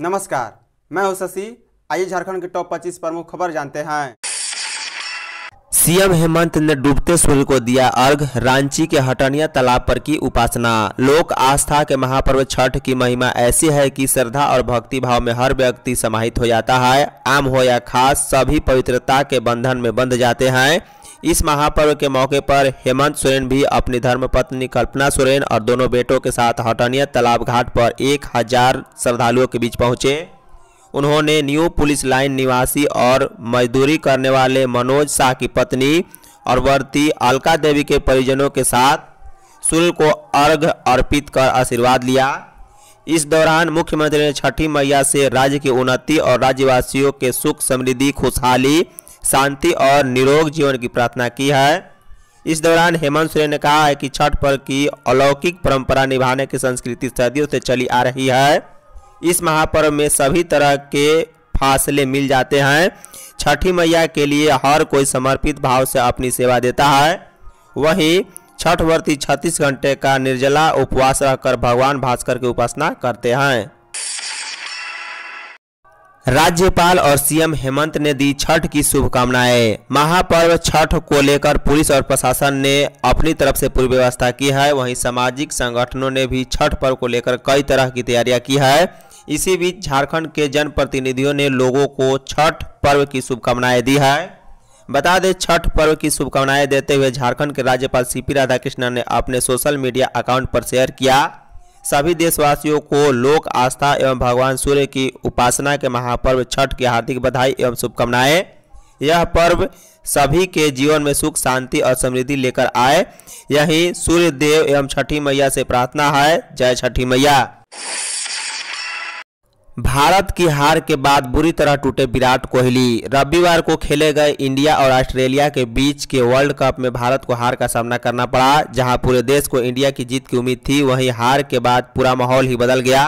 नमस्कार मैं हूं शशि आइए झारखंड के टॉप 25 प्रमुख खबर जानते हैं सीएम हेमंत ने डूबते सूर्य को दिया अर्घ रांची के हटनिया तालाब पर की उपासना लोक आस्था के महापर्व छठ की महिमा ऐसी है कि श्रद्धा और भक्ति भाव में हर व्यक्ति समाहित हो जाता है आम हो या खास सभी पवित्रता के बंधन में बंध जाते हैं इस महापर्व के मौके पर हेमंत सोरेन भी अपनी धर्मपत्नी कल्पना सोरेन और दोनों बेटों के साथ हटनिया तालाब घाट पर एक हजार श्रद्धालुओं के बीच पहुंचे उन्होंने न्यू पुलिस लाइन निवासी और मजदूरी करने वाले मनोज शाह की पत्नी और वर्ती अलका देवी के परिजनों के साथ सूर्य को अर्घ अर्पित कर आशीर्वाद लिया इस दौरान मुख्यमंत्री ने छठी मैया से राज्य की उन्नति और राज्यवासियों के सुख समृद्धि खुशहाली शांति और निरोग जीवन की प्रार्थना की है इस दौरान हेमंत सोरेन ने कहा है कि छठ पर्व की अलौकिक परंपरा निभाने की संस्कृति सदियों से चली आ रही है इस महापर्व में सभी तरह के फासले मिल जाते हैं छठी मैया के लिए हर कोई समर्पित भाव से अपनी सेवा देता है वहीं छठ व्रती छत्तीस घंटे का निर्जला उपवास रखकर भगवान भास्कर की उपासना करते हैं राज्यपाल और सीएम हेमंत ने दी छठ की शुभकामनाएं महापर्व छठ को लेकर पुलिस और प्रशासन ने अपनी तरफ से पूरी व्यवस्था की है वहीं सामाजिक संगठनों ने भी छठ पर्व को लेकर कई तरह की तैयारियां की है इसी बीच झारखंड के जनप्रतिनिधियों ने लोगों को छठ पर्व की शुभकामनाएं दी है बता दें छठ पर्व की शुभकामनाएं देते हुए झारखंड के राज्यपाल सी पी राधाकृष्णन ने अपने सोशल मीडिया अकाउंट पर शेयर किया सभी देशवासियों को लोक आस्था एवं भगवान सूर्य की उपासना के महापर्व छठ की हार्दिक बधाई एवं शुभकामनाएं यह पर्व सभी के जीवन में सुख शांति और समृद्धि लेकर आए यही सूर्य देव एवं छठी मैया से प्रार्थना है जय छठी मैया भारत की हार के बाद बुरी तरह टूटे विराट कोहली रविवार को खेले गए इंडिया और ऑस्ट्रेलिया के बीच के वर्ल्ड कप में भारत को हार का सामना करना पड़ा जहां पूरे देश को इंडिया की जीत की उम्मीद थी वहीं हार के बाद पूरा माहौल ही बदल गया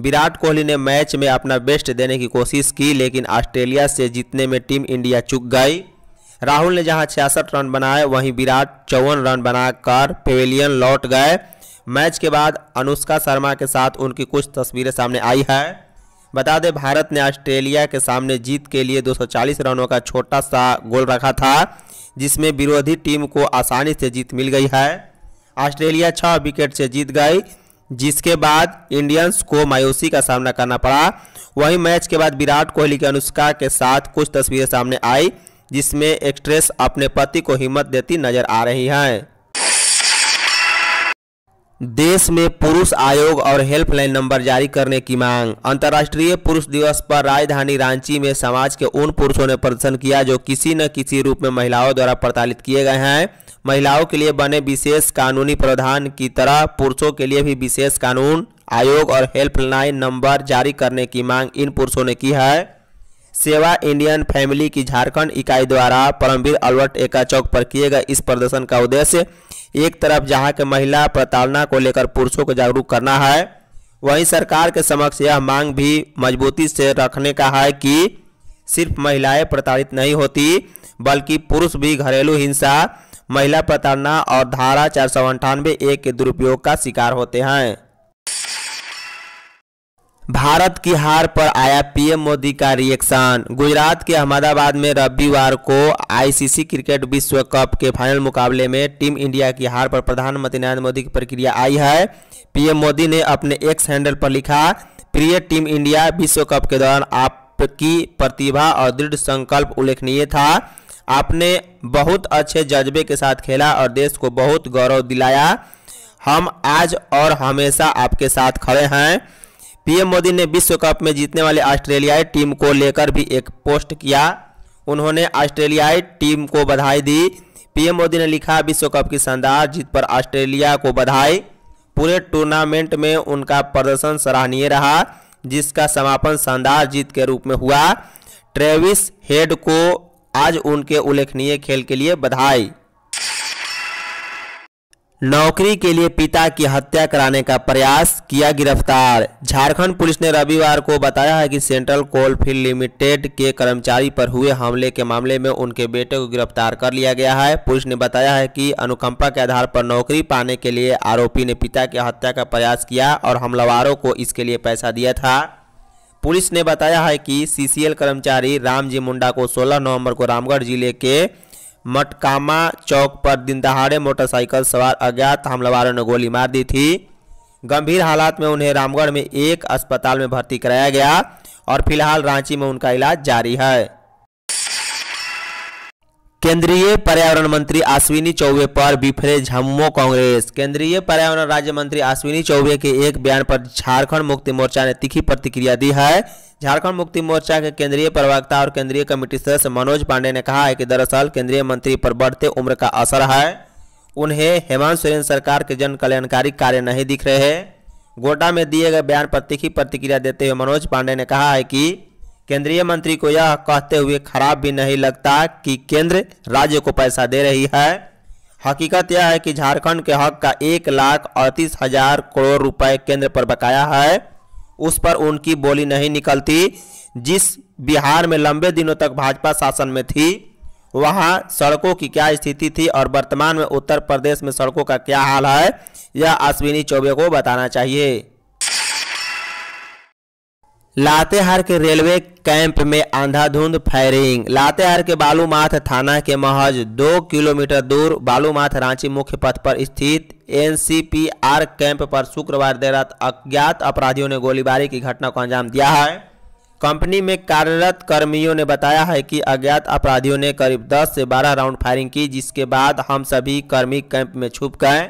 विराट कोहली ने मैच में अपना बेस्ट देने की कोशिश की लेकिन ऑस्ट्रेलिया से जीतने में टीम इंडिया चुक गई राहुल ने जहाँ छियासठ रन बनाए वहीं विराट चौवन रन बनाकर पेवेलियन लौट गए मैच के बाद अनुष्का शर्मा के साथ उनकी कुछ तस्वीरें सामने आई है बता दें भारत ने ऑस्ट्रेलिया के सामने जीत के लिए 240 रनों का छोटा सा गोल रखा था जिसमें विरोधी टीम को आसानी से जीत मिल गई है ऑस्ट्रेलिया छः विकेट से जीत गई जिसके बाद इंडियंस को मायूसी का सामना करना पड़ा वहीं मैच के बाद विराट कोहली के अनुष्का के साथ कुछ तस्वीरें सामने आई जिसमें एक्ट्रेस अपने पति को हिम्मत देती नजर आ रही हैं देश में पुरुष आयोग और हेल्पलाइन नंबर जारी करने की मांग अंतर्राष्ट्रीय पुरुष दिवस पर राजधानी रांची में समाज के उन पुरुषों ने प्रदर्शन किया जो किसी न किसी रूप में महिलाओं द्वारा प्रताड़ित किए गए हैं महिलाओं के लिए बने विशेष कानूनी प्रावधान की तरह पुरुषों के लिए भी विशेष कानून आयोग और हेल्पलाइन नंबर जारी करने की मांग इन पुरुषों ने की है सेवा इंडियन फैमिली की झारखंड इकाई द्वारा परमवीर अलवर्ट एका चौक पर किए गए इस प्रदर्शन का उद्देश्य एक तरफ जहां के महिला प्रताड़ना को लेकर पुरुषों को जागरूक करना है वहीं सरकार के समक्ष यह मांग भी मजबूती से रखने का है कि सिर्फ महिलाएं प्रताड़ित नहीं होती बल्कि पुरुष भी घरेलू हिंसा महिला प्रताड़ना और धारा चार सौ अंठानवे एक के दुरुपयोग का शिकार होते हैं भारत की हार पर आया पीएम मोदी का रिएक्शन गुजरात के अहमदाबाद में रविवार को आईसीसी क्रिकेट विश्व कप के फाइनल मुकाबले में टीम इंडिया की हार पर प्रधानमंत्री नरेंद्र मोदी की प्रक्रिया आई है पीएम मोदी ने अपने एक्स हैंडल पर लिखा प्रिय टीम इंडिया विश्व कप के दौरान आपकी प्रतिभा और दृढ़ संकल्प उल्लेखनीय था आपने बहुत अच्छे जज्बे के साथ खेला और देश को बहुत गौरव दिलाया हम आज और हमेशा आपके साथ खड़े हैं पीएम मोदी ने विश्व कप में जीतने वाले ऑस्ट्रेलियाई टीम को लेकर भी एक पोस्ट किया उन्होंने ऑस्ट्रेलियाई टीम को बधाई दी पीएम मोदी ने लिखा विश्व कप की शानदार जीत पर ऑस्ट्रेलिया को बधाई पूरे टूर्नामेंट में उनका प्रदर्शन सराहनीय रहा जिसका समापन शानदार जीत के रूप में हुआ ट्रेविस हेड को आज उनके उल्लेखनीय खेल के लिए बधाई नौकरी के लिए पिता की हत्या कराने का प्रयास किया गिरफ्तार झारखंड पुलिस ने रविवार को बताया है कि सेंट्रल कोलफील्ड लिमिटेड के कर्मचारी पर हुए हमले के मामले में उनके बेटे को गिरफ्तार कर लिया गया है पुलिस ने बताया है कि अनुकंपा के आधार पर नौकरी पाने के लिए आरोपी ने पिता की हत्या का प्रयास किया और हमलावारों को इसके लिए पैसा दिया था पुलिस ने बताया है कि सी कर्मचारी रामजी मुंडा को सोलह नवम्बर को रामगढ़ जिले के मटकामा चौक पर दिन दहाड़े मोटरसाइकिल सवार अज्ञात हमलावरों ने गोली मार दी थी गंभीर हालात में उन्हें रामगढ़ में एक अस्पताल में भर्ती कराया गया और फिलहाल रांची में उनका इलाज जारी है केंद्रीय पर्यावरण मंत्री अश्विनी चौबे पर बिफरे झम्मो कांग्रेस केंद्रीय पर्यावरण राज्य मंत्री अश्विनी चौबे के एक बयान पर झारखंड मुक्ति मोर्चा ने तीखी प्रतिक्रिया दी है झारखंड मुक्ति मोर्चा के केंद्रीय प्रवक्ता और केंद्रीय कमेटी सदस्य मनोज पांडे ने कहा है कि दरअसल केंद्रीय मंत्री पर बढ़ते उम्र का असर है उन्हें हेमंत सोरेन सरकार के जन कल्याणकारी कार्य नहीं दिख रहे गोड्डा में दिए गए बयान पर तीखी प्रतिक्रिया देते हुए मनोज पांडे ने कहा है कि केंद्रीय मंत्री को यह कहते हुए खराब भी नहीं लगता कि केंद्र राज्य को पैसा दे रही है हकीकत यह है कि झारखंड के हक का एक लाख अड़तीस हजार करोड़ रुपए केंद्र पर बकाया है उस पर उनकी बोली नहीं निकलती जिस बिहार में लंबे दिनों तक भाजपा शासन में थी वहाँ सड़कों की क्या स्थिति थी और वर्तमान में उत्तर प्रदेश में सड़कों का क्या हाल है यह अश्विनी चौबे को बताना चाहिए लातेहार के रेलवे कैंप में अंधाधुंध फायरिंग लातेहार के बालूमाथ थाना के महज दो किलोमीटर दूर बालूमाथ रांची मुख्य पथ पर स्थित एनसीपीआर कैंप पर शुक्रवार देर रात अज्ञात अपराधियों ने गोलीबारी की घटना को अंजाम दिया है कंपनी में कार्यरत कर्मियों ने बताया है कि अज्ञात अपराधियों ने करीब 10 से 12 राउंड फायरिंग की जिसके बाद हम सभी कर्मी कैंप में छुप गए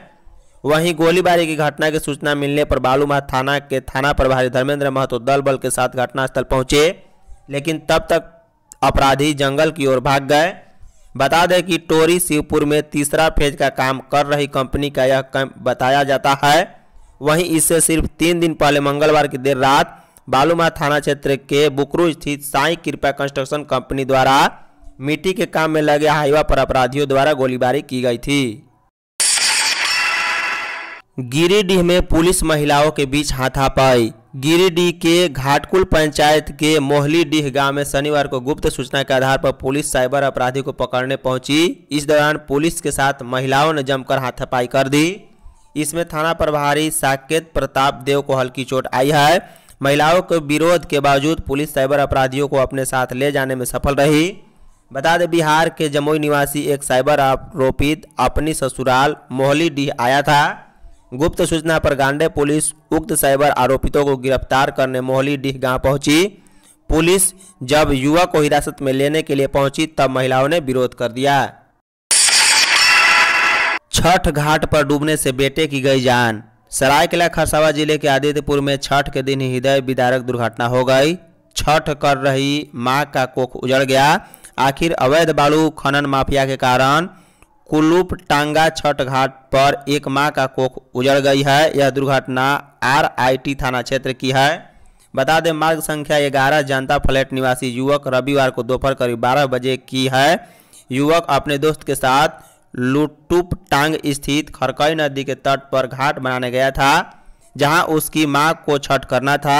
वहीं गोलीबारी की घटना की सूचना मिलने पर बालूमाथ थाना के थाना प्रभारी धर्मेंद्र महतो दल बल के साथ घटनास्थल पहुंचे लेकिन तब तक अपराधी जंगल की ओर भाग गए बता दें कि टोरी शिवपुर में तीसरा फेज का काम कर रही कंपनी का यह कैंप बताया जाता है वहीं इससे सिर्फ तीन दिन पहले मंगलवार की देर रात बालूमा थाना क्षेत्र के बुकरू स्थित साई कृपा कंस्ट्रक्शन कंपनी द्वारा मिट्टी के काम में लगे हाईवा पर अपराधियों द्वारा गोलीबारी की गई थी गिरिडीह में पुलिस महिलाओं के बीच हाथापाई गिरिडीह के घाटकुल पंचायत के मोहलीडीह गांव में शनिवार को गुप्त सूचना के आधार पर पुलिस साइबर अपराधी को पकड़ने पहुंची इस दौरान पुलिस के साथ महिलाओं ने जमकर हाथापाई कर दी इसमें थाना प्रभारी साकेत प्रताप देव को हल्की चोट आई है महिलाओं के विरोध के बावजूद पुलिस साइबर अपराधियों को अपने साथ ले जाने में सफल रही बता दें बिहार के जमुई निवासी एक साइबर आरोपित अपनी ससुराल मोहलीडीह आया था गुप्त सूचना पर गांडे पुलिस उक्त साइबर आरोपितों को गिरफ्तार करने मोहली डीह गांव पहुंची पुलिस जब युवक को हिरासत में लेने के लिए पहुंची तब महिलाओं ने विरोध कर दिया छठ घाट पर डूबने से बेटे की गई जान सरायकला खरसावा जिले के आदित्यपुर में छठ के दिन हृदय विदारक दुर्घटना हो गई छठ कर रही मां का कोख उजड़ गया आखिर अवैध बालू खनन माफिया के कारण कुलूप टांगा छठ घाट पर एक माँ का कोख उजड़ गई है यह दुर्घटना आरआईटी थाना क्षेत्र की है बता दें मार्ग संख्या ग्यारह जनता फ्लैट निवासी युवक रविवार को दोपहर करीब बारह बजे की है युवक अपने दोस्त के साथ लुटुप टांग स्थित खरकई नदी के तट पर घाट बनाने गया था जहां उसकी मां को छठ करना था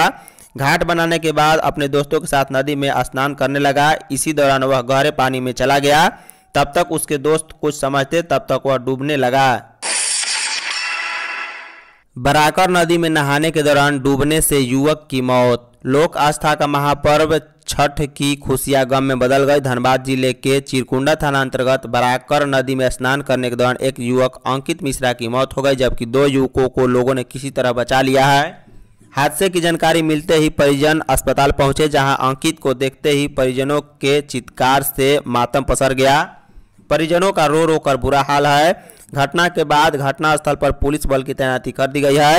घाट बनाने के बाद अपने दोस्तों के साथ नदी में स्नान करने लगा इसी दौरान वह गहरे पानी में चला गया तब तक उसके दोस्त कुछ समझते तब तक वह डूबने लगा बराकर नदी में नहाने के दौरान डूबने से युवक की मौत लोक आस्था का महापर्व छठ की खुशिया गम में बदल गई धनबाद जिले के चिरकुंडा थाना अंतर्गत बराकर नदी में स्नान करने के दौरान एक युवक अंकित मिश्रा की मौत हो गई जबकि दो युवकों को लोगों ने किसी तरह बचा लिया है हादसे की जानकारी मिलते ही परिजन अस्पताल पहुंचे जहां अंकित को देखते ही परिजनों के चित्कार से मातम पसर गया परिजनों का रो रो कर बुरा हाल है घटना के बाद घटनास्थल पर पुलिस बल की तैनाती कर दी गई है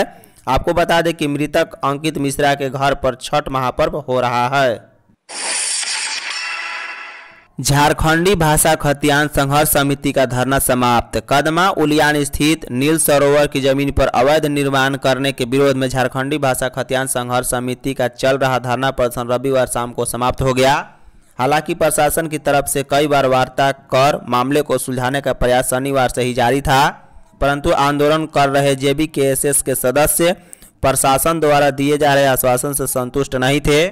आपको बता दें कि मृतक अंकित मिश्रा के घर पर छठ महापर्व हो रहा है झारखंडी भाषा खतियान संघर्ष समिति का धरना समाप्त कदमा उलियान स्थित नील सरोवर की जमीन पर अवैध निर्माण करने के विरोध में झारखंडी भाषा खतियान संघर्ष समिति का चल रहा धरना प्रदर्शन रविवार शाम को समाप्त हो गया हालांकि प्रशासन की तरफ से कई बार वार्ता कर मामले को सुलझाने का प्रयास शनिवार से ही जारी था परंतु आंदोलन कर रहे बी के एस एस के सदस्य प्रशासन द्वारा दिए जा रहे आश्वासन से संतुष्ट नहीं थे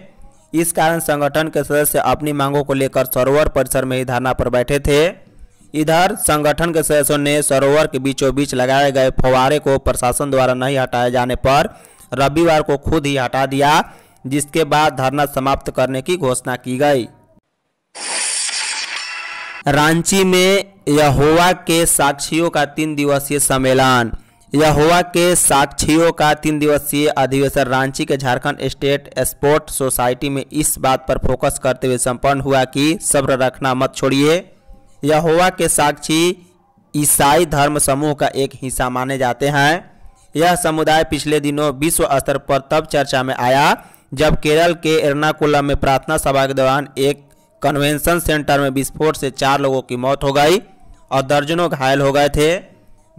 इस कारण संगठन के सदस्य अपनी मांगों को लेकर सरोवर परिसर में ही धरना पर बैठे थे इधर संगठन के सदस्यों ने सरोवर के बीचों बीच लगाए गए फवारे को प्रशासन द्वारा नहीं हटाए जाने पर रविवार को खुद ही हटा दिया जिसके बाद धरना समाप्त करने की घोषणा की गई रांची में यहोवा के साक्षियों का तीन दिवसीय सम्मेलन यहोवा के साक्षियों का तीन दिवसीय अधिवेशन रांची के झारखंड स्टेट स्पोर्ट सोसाइटी में इस बात पर फोकस करते हुए संपन्न हुआ कि सब्र रखना मत छोड़िए यहोवा के साक्षी ईसाई धर्म समूह का एक हिस्सा माने जाते हैं यह समुदाय पिछले दिनों विश्व स्तर पर तब चर्चा में आया जब केरल के एर्नाकुलम में प्रार्थना सभा के दौरान एक कन्वेंशन सेंटर में विस्फोट से चार लोगों की मौत हो गई और दर्जनों घायल हो गए थे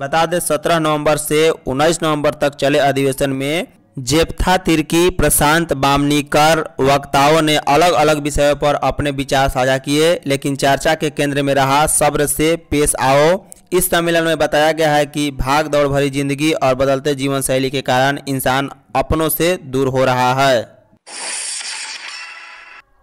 बता दें सत्रह नवंबर से उन्नीस नवंबर तक चले अधिवेशन में जेप्था तिर्की प्रशांत बामनीकर वक्ताओं ने अलग अलग विषयों पर अपने विचार साझा किए लेकिन चर्चा के केंद्र में रहा सब्र से पेश आओ इस सम्मेलन में बताया गया है कि भाग दौड़ भरी जिंदगी और बदलते जीवन शैली के कारण इंसान अपनों से दूर हो रहा है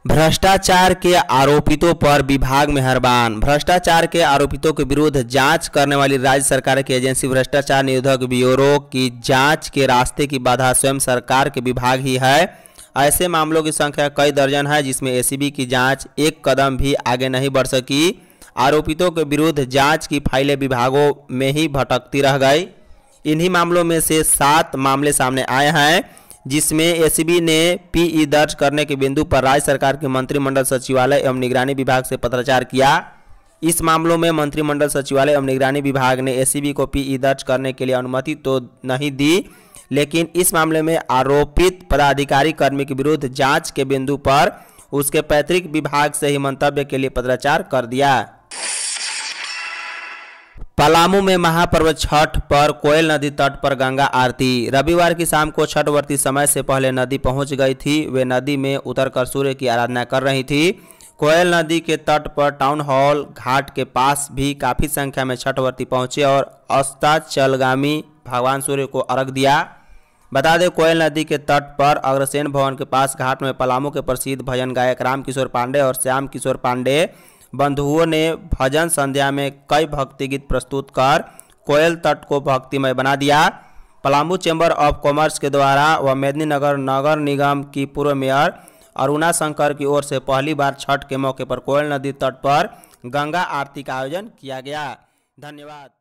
भ्रष्टाचार के आरोपितों पर विभाग मेहरबान भ्रष्टाचार के आरोपितों के विरुद्ध जांच करने वाली राज्य सरकार की एजेंसी भ्रष्टाचार निरोधक ब्यूरो की जांच के रास्ते की बाधा स्वयं सरकार के विभाग ही है ऐसे मामलों की संख्या कई दर्जन है जिसमें एसीबी की जांच एक कदम भी आगे नहीं बढ़ सकी आरोपितों के विरुद्ध जाँच की फाइलें विभागों में ही भटकती रह गई इन्हीं मामलों में से सात मामले सामने आए हैं जिसमें एसीबी ने पीई दर्ज करने के बिंदु पर राज्य सरकार के मंत्रिमंडल सचिवालय एवं निगरानी विभाग से पत्राचार किया इस मामलों में मंत्रिमंडल सचिवालय एवं निगरानी विभाग ने एसीबी को पीई दर्ज करने के लिए अनुमति तो नहीं दी लेकिन इस मामले में आरोपित पदाधिकारी कर्मी के विरुद्ध जाँच के बिंदु पर उसके पैतृक विभाग से ही मंतव्य के लिए पत्राचार कर दिया पलामू में महापर्व छठ पर कोयल नदी तट पर गंगा आरती रविवार की शाम को छठवर्ती समय से पहले नदी पहुंच गई थी वे नदी में उतरकर सूर्य की आराधना कर रही थी कोयल नदी के तट पर टाउन हॉल घाट के पास भी काफ़ी संख्या में छठवर्ती पहुंचे और अस्ताचलगामी भगवान सूर्य को अर्घ दिया बता दें कोयल नदी के तट पर अग्रसेन भवन के पास घाट में पलामू के प्रसिद्ध भजन गायक रामकिशोर पांडे और श्याम किशोर पांडे बंधुओं ने भजन संध्या में कई भक्ति गीत प्रस्तुत कर कोयल तट को भक्तिमय बना दिया पलामू चैम्बर ऑफ कॉमर्स के द्वारा व मेदिनीनगर नगर निगम की पूर्व मेयर अरुणा शंकर की ओर से पहली बार छठ के मौके पर कोयल नदी तट पर गंगा आरती का आयोजन किया गया धन्यवाद